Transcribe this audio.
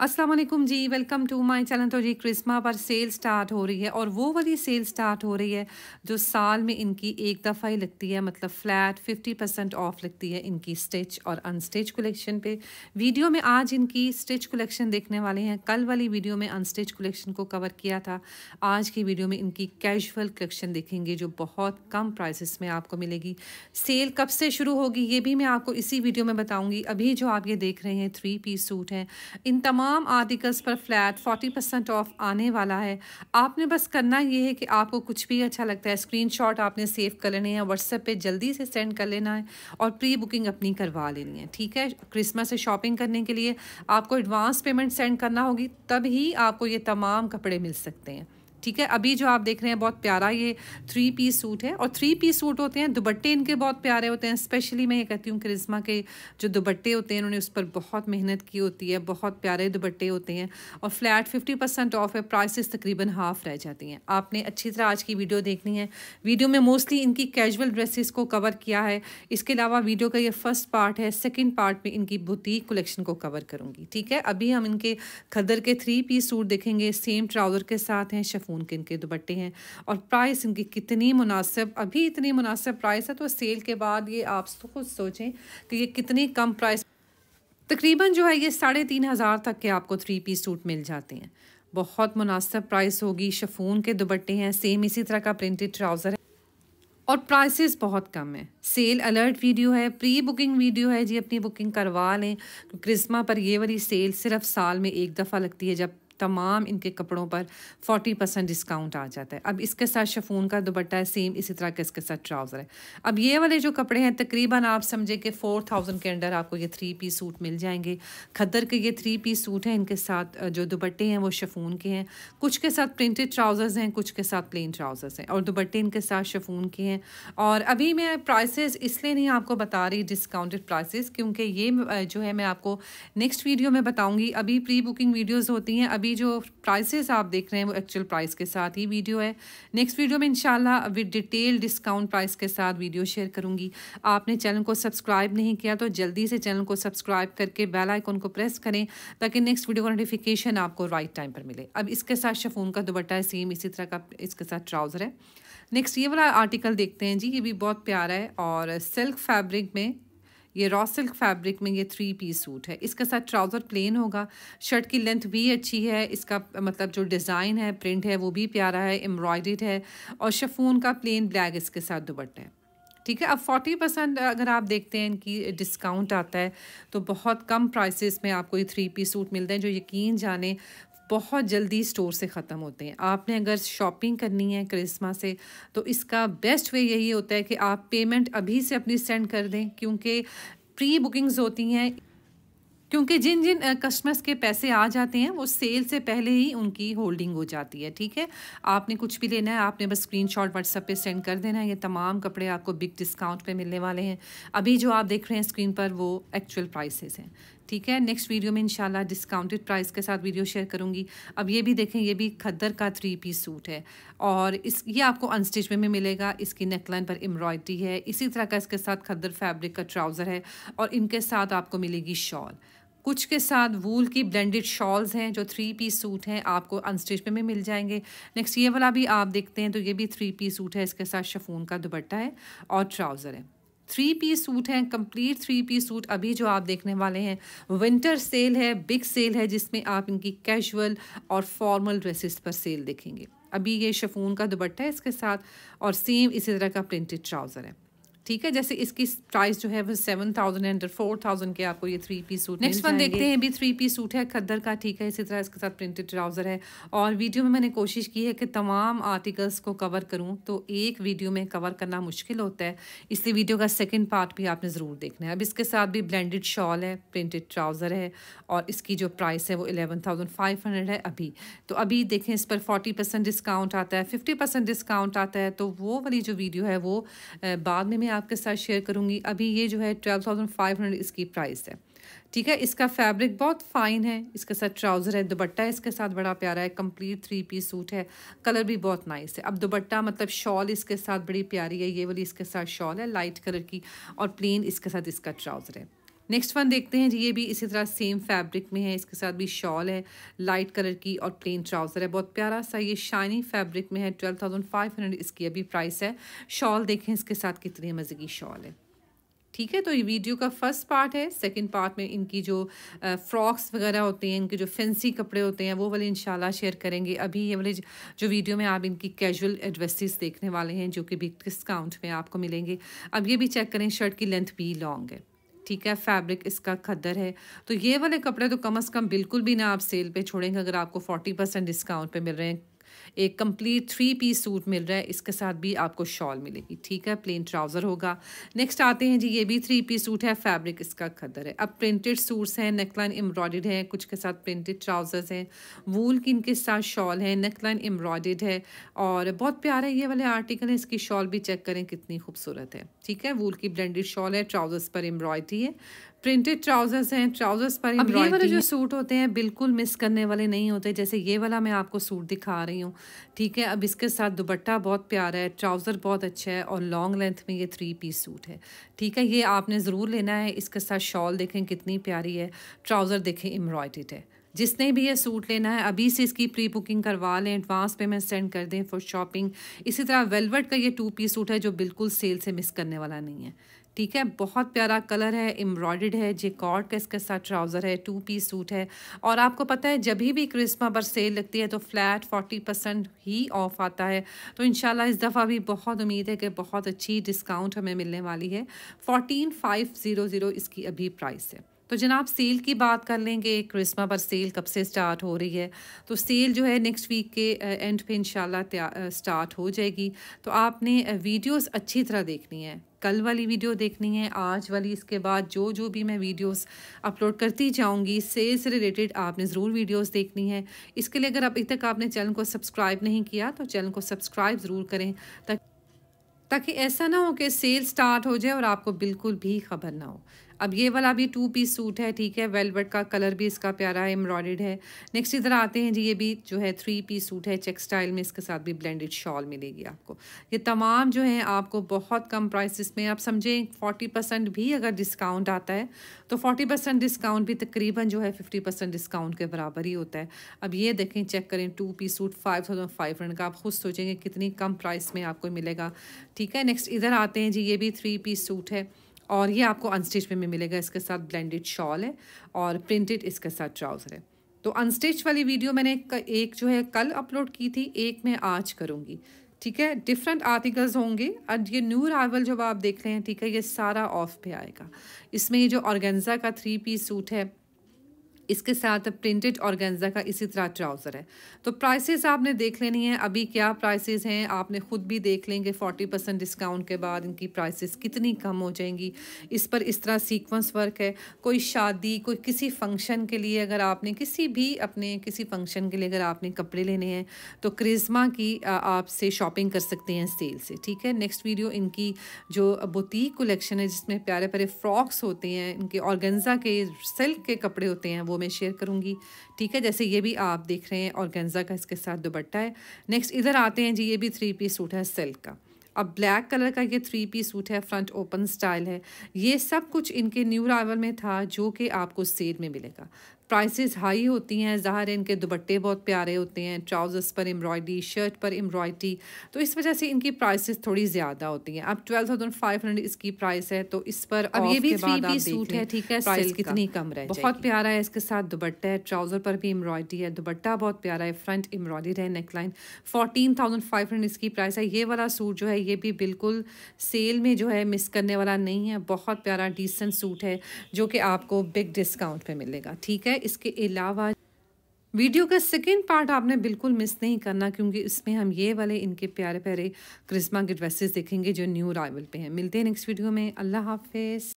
Aslam ji welcome to my channel तो जी क्रिसमा पर सेल स्टार्ट हो रही है और वो वाली सेल स्टार्ट हो रही है जो साल में इनकी एक दफ़ा ही लगती है मतलब फ़्लैट 50 परसेंट ऑफ लगती है इनकी स्टिच और अनस्टिच कलेक्शन पे वीडियो में आज इनकी स्टिच कलेक्शन देखने वाले हैं कल वाली वीडियो में अनस्टिच कलेक्शन को कवर किया था आज की वीडियो में इनकी कैजुअल कलेक्शन देखेंगे जो बहुत कम प्राइसिस में आपको मिलेगी सेल कब से शुरू होगी ये भी मैं आपको इसी वीडियो में बताऊँगी अभी जो आप ये देख रहे हैं थ्री पीस सूट हैं इन तमाम तमाम आर्टिकल्स पर फ्लैट फोर्टी परसेंट ऑफ आने वाला है आपने बस करना ये है कि आपको कुछ भी अच्छा लगता है स्क्रीनशॉट आपने सेव कर लेने हैं व्हाट्सएप पे जल्दी से सेंड कर लेना है और प्री बुकिंग अपनी करवा लेनी है ठीक है क्रिसमस से शॉपिंग करने के लिए आपको एडवांस पेमेंट सेंड करना होगी तभी आपको ये तमाम कपड़े मिल सकते हैं ठीक है अभी जो आप देख रहे हैं बहुत प्यारा ये थ्री पीस सूट है और थ्री पीस सूट होते हैं दुबट्टे इनके बहुत प्यारे होते हैं स्पेशली मैं ये कहती हूँ क्रिज्मा के जो दुबट्टे होते हैं उन्होंने उस पर बहुत मेहनत की होती है बहुत प्यारे दुबट्टे होते हैं और फ्लैट फिफ्टी परसेंट ऑफ है प्राइसेस तकरीबन हाफ रह जाती हैं आपने अच्छी तरह आज की वीडियो देखनी है वीडियो में मोस्टली इनकी कैजुअल ड्रेसेस को कवर किया है इसके अलावा वीडियो का ये फर्स्ट पार्ट है सेकेंड पार्ट में इनकी बुटीक कलेक्शन को कवर करूँगी ठीक है अभी हम इनके खदर के थ्री पीस सूट देखेंगे सेम ट्राउज़र के साथ हैं शफ फ़ोन के इनके दुपट्टे हैं और प्राइस इनकी कितनी मुनासिब अभी इतनी मुनासिब प्राइस है तो सेल के बाद ये आप खुद सोचें कि ये कितनी कम प्राइस तकरीबन जो है ये साढ़े तीन हज़ार तक के आपको थ्री पीस सूट मिल जाते हैं बहुत मुनासिब प्राइस होगी शफून के दुपट्टे हैं सेम इसी तरह का प्रिंटेड ट्राउज़र है और प्राइसेस बहुत कम है सेल अलर्ट वीडियो है प्री बुकिंग वीडियो है जी अपनी बुकिंग करवा लें क्रिसमा पर ये वाली सेल सिर्फ साल में एक दफ़ा लगती है जब तमाम इनके कपड़ों पर 40 परसेंट डिस्काउंट आ जाता है अब इसके साथ शफून का दुपट्टा है सेम इसी तरह के इसके साथ ट्राउज़र है अब ये वाले जो कपड़े हैं तकरीबन आप समझे कि फोर थाउजेंड के अंडर आपको ये थ्री पीस सूट मिल जाएंगे खदर के ये थ्री पीस सूट हैं इनके साथ जो दुपट्टे हैं वो शफून के हैं कुछ के साथ प्रिंटेड ट्राउज़र्स हैं कुछ के साथ प्लेन ट्राउज़र्स हैं और दुपट्टे इनके साथ शफून के हैं और अभी मैं प्राइसेस इसलिए नहीं आपको बता रही डिस्काउंटेड प्राइसेस क्योंकि ये जो है मैं आपको नेक्स्ट वीडियो में बताऊँगी अभी प्री बुकिंग वीडियोज़ होती हैं अभी अभी जो प्राइसेस आप देख रहे हैं वो एक्चुअल प्राइस के साथ ही वीडियो है नेक्स्ट वीडियो में इंशाल्लाह विद डिटेल डिस्काउंट प्राइस के साथ वीडियो शेयर करूंगी आपने चैनल को सब्सक्राइब नहीं किया तो जल्दी से चैनल को सब्सक्राइब करके बेल आइकन को प्रेस करें ताकि नेक्स्ट वीडियो का नोटिफिकेशन आपको राइट टाइम पर मिले अब इसके साथ शफून का दुपट्टा है सेम इसी तरह का इसके साथ ट्राउज़र है नेक्स्ट ये वाला आर्टिकल देखते हैं जी ये भी बहुत प्यारा है और सिल्क फैब्रिक में ये रॉ सिल्क फैब्रिक में ये थ्री पीस सूट है इसके साथ ट्राउज़र प्लेन होगा शर्ट की लेंथ भी अच्छी है इसका मतलब जो डिज़ाइन है प्रिंट है वो भी प्यारा है एम्ब्रॉयड है और शफून का प्लेन ब्लैक इसके साथ दुबट्ट है ठीक है अब फोर्टी परसेंट अगर आप देखते हैं इनकी डिस्काउंट आता है तो बहुत कम प्राइसेस में आपको ये थ्री पी सूट मिलते हैं जो यकीन जाने बहुत जल्दी स्टोर से ख़त्म होते हैं आपने अगर शॉपिंग करनी है क्रिसमा से तो इसका बेस्ट वे यही होता है कि आप पेमेंट अभी से अपनी सेंड कर दें क्योंकि प्री बुकिंग्स होती हैं क्योंकि जिन जिन कस्टमर्स के पैसे आ जाते हैं वो सेल से पहले ही उनकी होल्डिंग हो जाती है ठीक है आपने कुछ भी लेना है आपने बस स्क्रीन शॉट व्हाट्सएप पर सेंड कर देना है ये तमाम कपड़े आपको बिग डिस्काउंट पे मिलने वाले हैं अभी जो आप देख रहे हैं स्क्रीन पर वो एक्चुअल प्राइसेस हैं ठीक है नेक्स्ट वीडियो में इंशाल्लाह डिस्काउंटेड प्राइस के साथ वीडियो शेयर करूंगी अब ये भी देखें ये भी खद्दर का थ्री पीस सूट है और इस ये आपको अनस्टिच में, भी मिलेगा इसकी नेकलाइन पर एम्ब्रॉयडरी है इसी तरह का इसके साथ खद्दर फैब्रिक का ट्राउज़र है और इनके साथ आपको मिलेगी शॉल कुछ के साथ वूल की ब्लेंडेड शॉल्स हैं जो थ्री पीस सूट हैं आपको अनस्टिच में भी मिल जाएंगे नेक्स्ट ये वाला भी आप देखते हैं तो ये भी थ्री पीस सूट है इसके साथ शफून का दुपट्टा है और ट्राउज़र है थ्री पीस सूट हैं कंप्लीट थ्री पीस सूट अभी जो आप देखने वाले हैं विंटर सेल है बिग सेल है जिसमें आप इनकी कैजुअल और फॉर्मल ड्रेसेस पर सेल देखेंगे अभी ये शफून का दुपट्टा है इसके साथ और सेम इसी तरह का प्रिंटेड ट्राउज़र है ठीक है जैसे इसकी प्राइस जो है वो seven thousand and four thousand के आपको ये three piece suit next one देखते हैं भी थ्री पीस सूट है खद्दर का ठीक है इसी तरह इसके साथ प्रिंटेड ट्राउज़र है और वीडियो में मैंने कोशिश की है कि तमाम आर्टिकल्स को कवर करूँ तो एक वीडियो में कवर करना मुश्किल होता है इसलिए वीडियो का सेकेंड पार्ट भी आपने ज़रूर देखना है अब इसके साथ भी ब्लेंडेड शॉल है प्रिंटेड ट्राउज़र है और इसकी जो प्राइस है वो एलेवन थाउजेंड फाइव हंड्रेड है अभी तो अभी देखें इस पर फोर्टी परसेंट डिस्काउंट आता है फिफ्टी परसेंट डिस्काउंट आता है तो वो वाली जो वीडियो है वो बाद में मैं आपके साथ शेयर करूँगी अभी ये जो है ट्वेल्व थाउजेंड फाइव हंड्रेड इसकी प्राइस है ठीक है इसका फैब्रिक बहुत फाइन है इसके साथ ट्राउज़र है दुबट्टा है इसके साथ बड़ा प्यारा है कंप्लीट थ्री पीस सूट है कलर भी बहुत नाइस है अब दुबट्टा मतलब शॉल इसके साथ बड़ी प्यारी है ये वाली इसके साथ शॉल है लाइट कलर की और प्लेन इसके साथ इसका ट्राउज़र है नेक्स्ट वन देखते हैं जी ये भी इसी तरह सेम फैब्रिक में है इसके साथ भी शॉल है लाइट कलर की और प्लेन ट्राउज़र है बहुत प्यारा सा ये शाइनी फैब्रिक में है ट्वेल्व थाउजेंड फाइव हंड्रेड इसकी अभी प्राइस है शॉल देखें इसके साथ कितनी मज़े की शॉल है ठीक है तो ये वीडियो का फर्स्ट पार्ट है सेकंड पार्ट में इनकी जो फ्रॉक्स वगैरह होते हैं इनके जो फैंसी कपड़े होते हैं वो वाले इंशाल्लाह शेयर करेंगे अभी ये वाले जो वीडियो में आप इनकी कैजुअल एड्रेसिस देखने वाले हैं जो कि बिग डिस्काउंट में आपको मिलेंगे अब ये भी चेक करें शर्ट की लेंथ भी लॉन्ग है ठीक है फैब्रिक इसका खद्दर है तो ये वाले कपड़े तो कम अज़ कम बिल्कुल भी ना आप सेल पे छोड़ेंगे अगर आपको फोर्टी परसेंट डिस्काउंट पे मिल रहे हैं एक कंप्लीट थ्री पीस सूट मिल रहा है इसके साथ भी आपको शॉल मिलेगी ठीक है प्लेन ट्राउज़र होगा नेक्स्ट आते हैं जी ये भी थ्री पीस सूट है फैब्रिक इसका खदर है अब प्रिंटेड सूट्स हैं नेकलाइन एम्ब्रॉयड है कुछ के साथ प्रिंटेड ट्राउज़र्स हैं वूल की इनके साथ शॉल है नेकलाइन एम्ब्रॉयड है और बहुत प्यारा ये वाले आर्टिकल है इसकी शॉल भी चेक करें कितनी खूबसूरत है ठीक है वूल की ब्रेंडेड शॉल है ट्राउज़र्स पर एम्ब्रॉयडरी है प्रिंटेड ट्राउजर्स हैं ट्राउजर्स पर अब ये वाले जो सूट होते हैं बिल्कुल मिस करने वाले नहीं होते जैसे ये वाला मैं आपको सूट दिखा रही हूँ ठीक है अब इसके साथ दुपट्टा बहुत प्यारा है ट्राउज़र बहुत अच्छा है और लॉन्ग लेंथ में ये थ्री पीस सूट है ठीक है ये आपने ज़रूर लेना है इसके साथ शॉल देखें कितनी प्यारी है ट्राउज़र देखें एम्ब्रॉयडेड है जिसने भी ये सूट लेना है अभी से इसकी प्री बुकिंग करवा लें एडवांस पेमेंट सेंड कर दें फॉर शॉपिंग इसी तरह वेलवेट का ये टू पीस सूट है जो बिल्कुल सेल से मिस करने वाला नहीं है ठीक है बहुत प्यारा कलर है एम्ब्रॉयड है जेकॉर्ड का इसके साथ ट्राउज़र है टू पीस सूट है और आपको पता है जब भी क्रिसमा पर सेल लगती है तो फ्लैट फोर्टी परसेंट ही ऑफ आता है तो इन इस दफ़ा भी बहुत उम्मीद है कि बहुत अच्छी डिस्काउंट हमें मिलने वाली है फोर्टीन फाइव ज़ीरो ज़ीरो इसकी अभी प्राइस है तो जनाब सेल की बात कर लेंगे क्रिसमा पर सेल कब से स्टार्ट हो रही है तो सेल जो है नेक्स्ट वीक के एंड पे इंशाल्लाह स्टार्ट हो जाएगी तो आपने वीडियोस अच्छी तरह देखनी है कल वाली वीडियो देखनी है आज वाली इसके बाद जो जो भी मैं वीडियोस अपलोड करती जाऊंगी सेल्स रिलेटेड आपने ज़रूर वीडियोस देखनी है इसके लिए अगर अभी तक आपने चैनल को सब्सक्राइब नहीं किया तो चैनल को सब्सक्राइब ज़रूर करें ताकि ताकि ऐसा ना हो कि सेल स्टार्ट हो जाए और आपको बिल्कुल भी खबर ना हो अब ये वाला भी टू पीस सूट है ठीक है वेलवेट का कलर भी इसका प्यारा है एम्ब्रॉयड है नेक्स्ट इधर आते हैं जी ये भी जो है थ्री पीस सूट है चेक स्टाइल में इसके साथ भी ब्लेंडेड शॉल मिलेगी आपको ये तमाम जो है आपको बहुत कम प्राइस में आप समझें फोर्टी परसेंट भी अगर डिस्काउंट आता है तो फोर्टी परसेंट डिस्काउंट भी तकरीबन जो है फिफ्टी परसेंट डिस्काउंट के बराबर ही होता है अब ये देखें चेक करें two piece suit five thousand five hundred का आप खुद सोचेंगे कितनी कम प्राइस में आपको मिलेगा ठीक है नेक्स्ट इधर आते हैं जी ये भी थ्री पीस सूट है और ये आपको अनस्टिच में, में मिलेगा इसके साथ ब्लेंडेड शॉल है और प्रिंटेड इसके साथ ट्राउज़र है तो अनस्टिच वाली वीडियो मैंने एक जो है कल अपलोड की थी एक मैं आज करूँगी ठीक है डिफरेंट आर्टिकल्स होंगे और ये न्यू रावल जब आप देख रहे हैं ठीक है ये सारा ऑफ पे आएगा इसमें ये जो ऑर्गेन्जा का थ्री पीस सूट है इसके साथ प्रिंटेड ऑर्गेन्जा का इसी तरह ट्राउज़र है तो प्राइसेस आपने देख लेनी है अभी क्या प्राइसेस हैं आपने ख़ुद भी देख लेंगे फोर्टी परसेंट डिस्काउंट के बाद इनकी प्राइसेस कितनी कम हो जाएंगी इस पर इस तरह सीक्वेंस वर्क है कोई शादी कोई किसी फंक्शन के लिए अगर आपने किसी भी अपने किसी फंक्शन के लिए अगर आपने कपड़े लेने हैं तो क्रिज्मा की आपसे शॉपिंग कर सकते हैं सेल से ठीक है नेक्स्ट वीडियो इनकी जो बुटीक कलेक्शन है जिसमें प्यारे प्यारे फ्रॉक्स होते हैं इनके ऑर्गेन्जा के सिल्क के कपड़े होते हैं वो मैं शेयर करूँगी ठीक है जैसे ये भी आप देख रहे हैं और गेंजा का इसके साथ दोपट्टा है नेक्स्ट इधर आते हैं जी ये भी थ्री पीस सूट है सिल्क का अब ब्लैक कलर का ये थ्री पीस सूट है फ्रंट ओपन स्टाइल है ये सब कुछ इनके न्यू रावल में था जो कि आपको सेल में मिलेगा प्राइसेस हाई होती हैं ज़ाहिर है इनके दुपट्टे बहुत प्यारे होते हैं ट्राउज़र्स पर एम्ब्रॉयडरी शर्ट पर एम्ब्रॉयडरी तो इस वजह से इनकी प्राइसेस थोड़ी ज़्यादा होती हैं अब ट्वेल्व थाउजेंड फाइव हंड्रेड इसकी प्राइस है तो इस पर अब ये भी थ्री पीस सूट है ठीक है प्राइस कितनी कम रहे बहुत प्यारा है इसके साथ दुपट्टा है ट्राउज़र पर भी एम्ब्रॉयडरी है दुपट्टा बहुत प्यारा है फ्रंट एम्ब्रॉयडरी है neckline fourteen thousand five hundred इसकी प्राइस है ये वाला सूट जो है ये भी बिल्कुल सेल में जो है मिस करने वाला नहीं है बहुत प्यारा डिसेंट सूट है जो कि आपको बिग डिस्काउंट पर मिलेगा ठीक है इसके अलावा वीडियो का सेकेंड पार्ट आपने बिल्कुल मिस नहीं करना क्योंकि इसमें हम ये वाले इनके प्यारे प्यारे क्रिस्मा के ड्रेसेस देखेंगे जो न्यू अराइवल पे हैं मिलते हैं नेक्स्ट वीडियो में अल्लाह हाफिज़